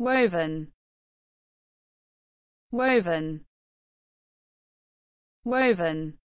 woven woven woven